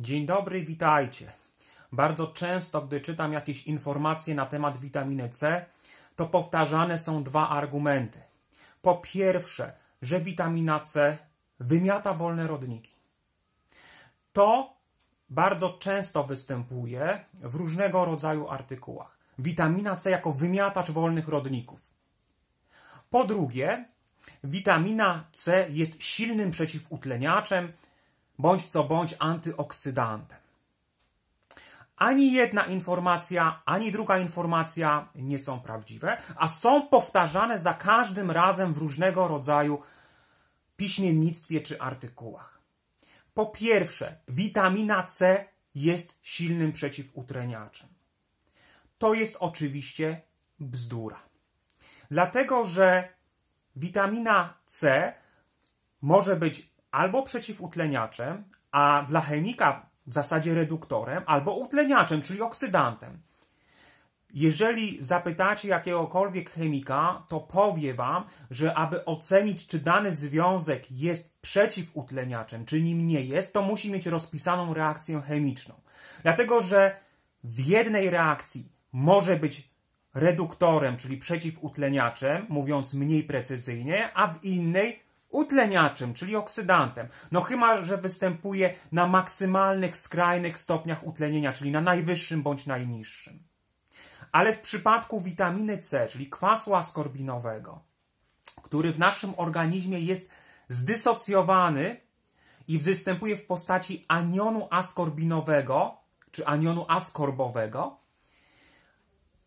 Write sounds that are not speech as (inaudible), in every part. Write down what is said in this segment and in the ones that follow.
Dzień dobry, witajcie. Bardzo często, gdy czytam jakieś informacje na temat witaminy C, to powtarzane są dwa argumenty. Po pierwsze, że witamina C wymiata wolne rodniki. To bardzo często występuje w różnego rodzaju artykułach. Witamina C jako wymiatacz wolnych rodników. Po drugie, witamina C jest silnym przeciwutleniaczem, bądź co bądź antyoksydantem. Ani jedna informacja, ani druga informacja nie są prawdziwe, a są powtarzane za każdym razem w różnego rodzaju piśmiennictwie czy artykułach. Po pierwsze, witamina C jest silnym przeciwutreniaczem. To jest oczywiście bzdura. Dlatego, że witamina C może być albo przeciwutleniaczem, a dla chemika w zasadzie reduktorem, albo utleniaczem, czyli oksydantem. Jeżeli zapytacie jakiegokolwiek chemika, to powie Wam, że aby ocenić, czy dany związek jest przeciwutleniaczem, czy nim nie jest, to musi mieć rozpisaną reakcję chemiczną. Dlatego, że w jednej reakcji może być reduktorem, czyli przeciwutleniaczem, mówiąc mniej precyzyjnie, a w innej utleniaczem, czyli oksydantem. No chyba, że występuje na maksymalnych, skrajnych stopniach utlenienia, czyli na najwyższym bądź najniższym. Ale w przypadku witaminy C, czyli kwasu askorbinowego, który w naszym organizmie jest zdysocjowany i występuje w postaci anionu askorbinowego czy anionu askorbowego,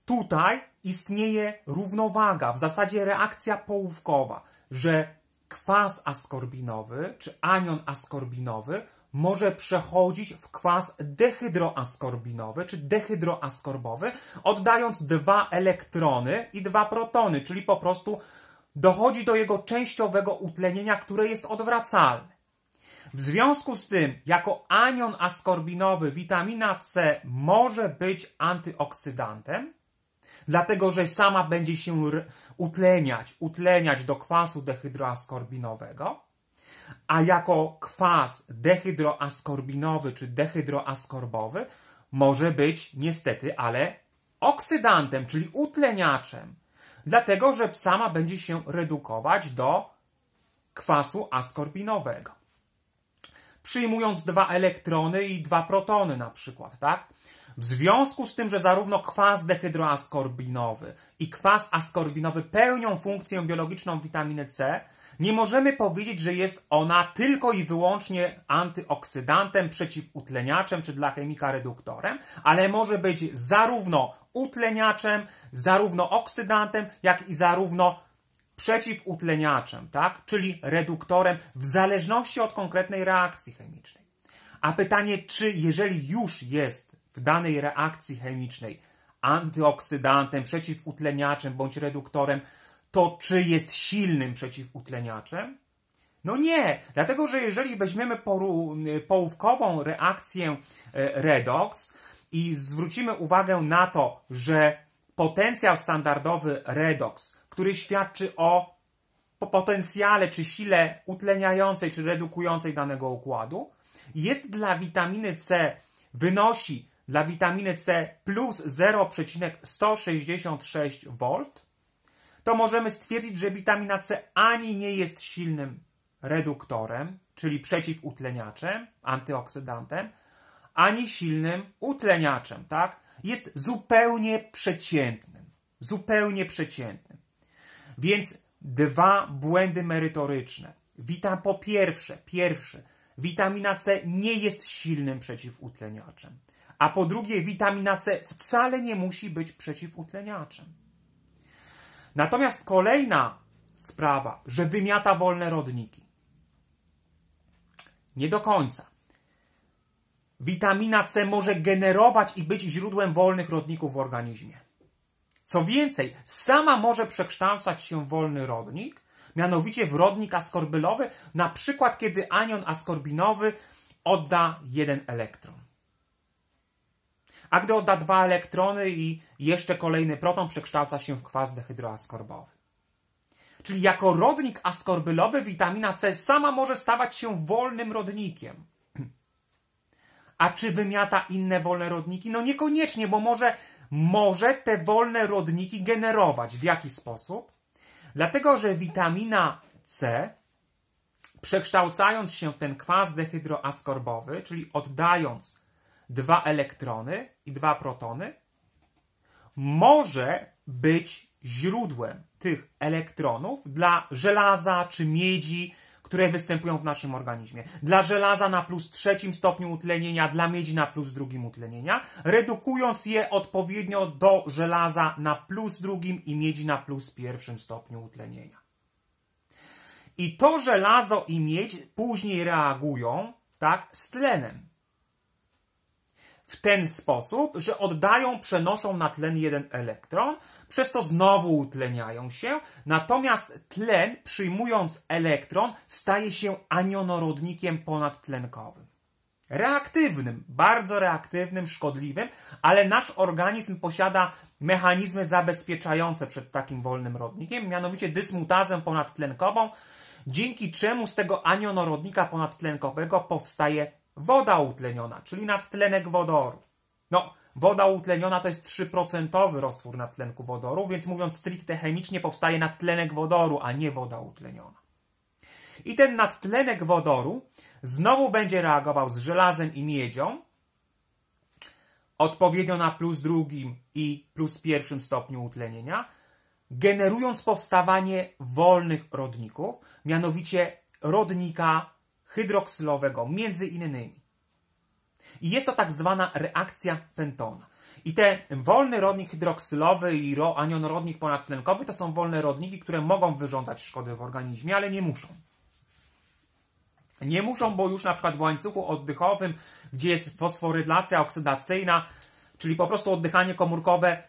tutaj istnieje równowaga, w zasadzie reakcja połówkowa, że kwas askorbinowy czy anion askorbinowy może przechodzić w kwas dehydroaskorbinowy czy dehydroaskorbowy, oddając dwa elektrony i dwa protony, czyli po prostu dochodzi do jego częściowego utlenienia, które jest odwracalne. W związku z tym, jako anion askorbinowy, witamina C może być antyoksydantem, dlatego że sama będzie się utleniać, utleniać do kwasu dehydroaskorbinowego, a jako kwas dehydroaskorbinowy czy dehydroaskorbowy może być niestety, ale oksydantem, czyli utleniaczem, dlatego że sama będzie się redukować do kwasu askorbinowego przyjmując dwa elektrony i dwa protony na przykład, tak? W związku z tym, że zarówno kwas dehydroaskorbinowy i kwas askorbinowy pełnią funkcję biologiczną witaminy C, nie możemy powiedzieć, że jest ona tylko i wyłącznie antyoksydantem, przeciwutleniaczem czy dla chemika reduktorem, ale może być zarówno utleniaczem, zarówno oksydantem, jak i zarówno przeciwutleniaczem, tak? czyli reduktorem w zależności od konkretnej reakcji chemicznej. A pytanie, czy jeżeli już jest w danej reakcji chemicznej antyoksydantem, przeciwutleniaczem bądź reduktorem, to czy jest silnym przeciwutleniaczem? No nie, dlatego że jeżeli weźmiemy poru, połówkową reakcję e, redox i zwrócimy uwagę na to, że potencjał standardowy redox który świadczy o potencjale czy sile utleniającej czy redukującej danego układu, jest dla witaminy C, wynosi dla witaminy C plus 0,166 V, to możemy stwierdzić, że witamina C ani nie jest silnym reduktorem, czyli przeciwutleniaczem, antyoksydantem, ani silnym utleniaczem, tak? Jest zupełnie przeciętnym. Zupełnie przeciętnym. Więc dwa błędy merytoryczne. Witam po pierwsze, pierwszy, witamina C nie jest silnym przeciwutleniaczem. A po drugie, witamina C wcale nie musi być przeciwutleniaczem. Natomiast kolejna sprawa, że wymiata wolne rodniki. Nie do końca. Witamina C może generować i być źródłem wolnych rodników w organizmie. Co więcej, sama może przekształcać się w wolny rodnik, mianowicie w rodnik askorbylowy, na przykład kiedy anion askorbinowy odda jeden elektron. A gdy odda dwa elektrony i jeszcze kolejny proton, przekształca się w kwas dehydroaskorbowy. Czyli jako rodnik askorbylowy witamina C sama może stawać się wolnym rodnikiem. (clears throat) A czy wymiata inne wolne rodniki? No niekoniecznie, bo może może te wolne rodniki generować. W jaki sposób? Dlatego, że witamina C, przekształcając się w ten kwas dehydroaskorbowy, czyli oddając dwa elektrony i dwa protony, może być źródłem tych elektronów dla żelaza czy miedzi, które występują w naszym organizmie. Dla żelaza na plus trzecim stopniu utlenienia, dla miedzi na plus drugim utlenienia, redukując je odpowiednio do żelaza na plus drugim i miedzi na plus pierwszym stopniu utlenienia. I to żelazo i miedź później reagują tak, z tlenem. W ten sposób, że oddają, przenoszą na tlen jeden elektron, przez to znowu utleniają się, natomiast tlen, przyjmując elektron, staje się anionorodnikiem ponadtlenkowym. Reaktywnym, bardzo reaktywnym, szkodliwym, ale nasz organizm posiada mechanizmy zabezpieczające przed takim wolnym rodnikiem, mianowicie dysmutazę ponadtlenkową, dzięki czemu z tego anionorodnika ponadtlenkowego powstaje woda utleniona, czyli nadtlenek wodoru. No, Woda utleniona to jest 3% roztwór natlenku wodoru, więc mówiąc stricte chemicznie powstaje nadtlenek wodoru, a nie woda utleniona. I ten nadtlenek wodoru znowu będzie reagował z żelazem i miedzią, odpowiednio na plus drugim i plus pierwszym stopniu utlenienia, generując powstawanie wolnych rodników, mianowicie rodnika hydroksylowego, między innymi. I jest to tak zwana reakcja Fentona. I te wolny rodnik hydroksylowy i anion rodnik ponadtlenkowy to są wolne rodniki, które mogą wyrządzać szkody w organizmie, ale nie muszą. Nie muszą, bo już na przykład w łańcuchu oddechowym, gdzie jest fosforylacja oksydacyjna, czyli po prostu oddychanie komórkowe,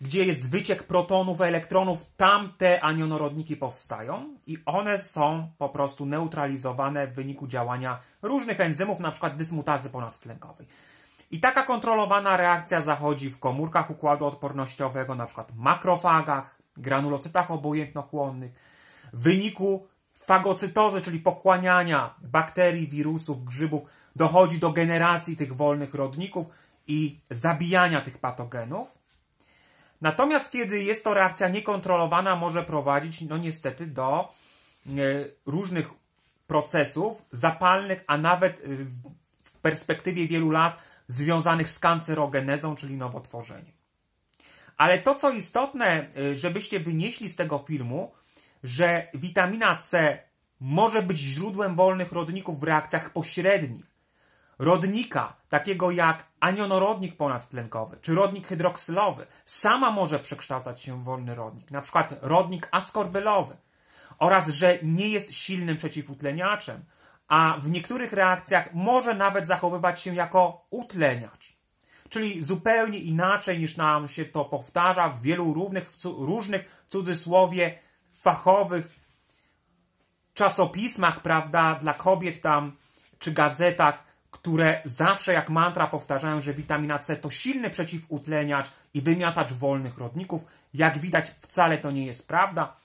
gdzie jest wyciek protonów, elektronów, tam te anionorodniki powstają i one są po prostu neutralizowane w wyniku działania różnych enzymów, np. dysmutazy ponadtlenkowej. I taka kontrolowana reakcja zachodzi w komórkach układu odpornościowego, np. makrofagach, granulocytach obojętnochłonnych, w wyniku fagocytozy, czyli pochłaniania bakterii, wirusów, grzybów, dochodzi do generacji tych wolnych rodników i zabijania tych patogenów. Natomiast kiedy jest to reakcja niekontrolowana, może prowadzić, no niestety, do e, różnych procesów zapalnych, a nawet e, w perspektywie wielu lat związanych z kancerogenezą, czyli nowotworzeniem. Ale to, co istotne, e, żebyście wynieśli z tego filmu, że witamina C może być źródłem wolnych rodników w reakcjach pośrednich, rodnika, takiego jak anionorodnik ponadtlenkowy czy rodnik hydroksylowy, sama może przekształcać się w wolny rodnik, na przykład rodnik askorbylowy, oraz że nie jest silnym przeciwutleniaczem, a w niektórych reakcjach może nawet zachowywać się jako utleniacz. Czyli zupełnie inaczej niż nam się to powtarza w wielu równych, w cu różnych cudzysłowie fachowych czasopismach, prawda, dla kobiet tam, czy gazetach które zawsze jak mantra powtarzają, że witamina C to silny przeciwutleniacz i wymiatacz wolnych rodników. Jak widać, wcale to nie jest prawda.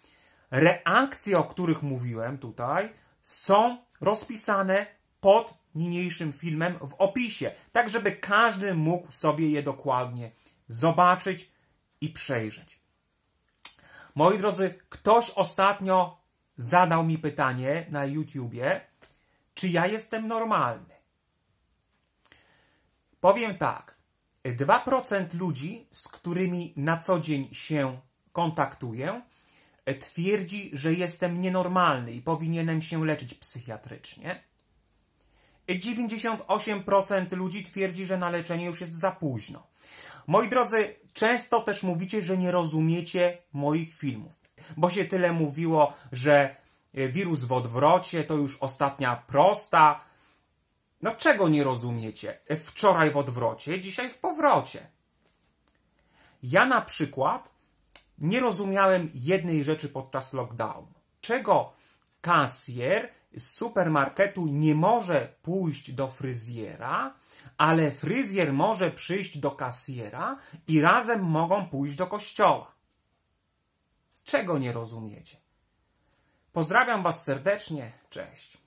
Reakcje, o których mówiłem tutaj, są rozpisane pod niniejszym filmem w opisie, tak żeby każdy mógł sobie je dokładnie zobaczyć i przejrzeć. Moi drodzy, ktoś ostatnio zadał mi pytanie na YouTubie, czy ja jestem normalny. Powiem tak. 2% ludzi, z którymi na co dzień się kontaktuję, twierdzi, że jestem nienormalny i powinienem się leczyć psychiatrycznie. 98% ludzi twierdzi, że na leczenie już jest za późno. Moi drodzy, często też mówicie, że nie rozumiecie moich filmów, bo się tyle mówiło, że wirus w odwrocie to już ostatnia prosta, no czego nie rozumiecie? E, wczoraj w odwrocie, dzisiaj w powrocie. Ja na przykład nie rozumiałem jednej rzeczy podczas lockdownu. Czego kasjer z supermarketu nie może pójść do fryzjera, ale fryzjer może przyjść do kasjera i razem mogą pójść do kościoła. Czego nie rozumiecie? Pozdrawiam Was serdecznie. Cześć.